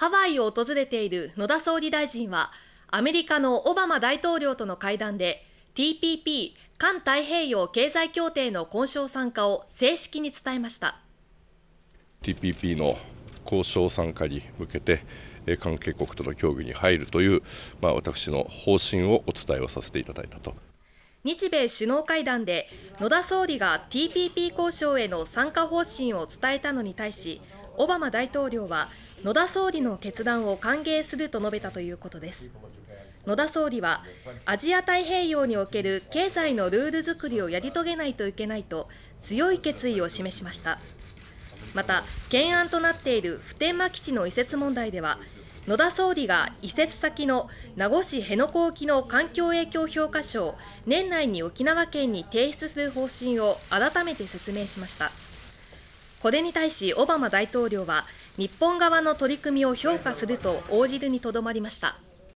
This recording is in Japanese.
ハワイを訪れている野田総理大臣はアメリカのオバマ大統領との会談で TPP 環太平洋経済協定の交渉参加を正式に伝えました TPP の交渉参加に向けて関係国との協議に入るという、まあ、私の方針をお伝えをさせていただいたと。日米首脳会談で野田総理が TPP 交渉への参加方針を伝えたのに対しオバマ大統領は野田総理の決断を歓迎すると述べたということです野田総理はアジア太平洋における経済のルール作りをやり遂げないといけないと強い決意を示しましたまた懸案となっている普天間基地の移設問題では野田総理が移設先の名護市辺野古沖の環境影響評価書を年内に沖縄県に提出する方針を改めて説明しましたこれに対しオバマ大統領は日本側の取り組みを評価すると応じるにとどまりました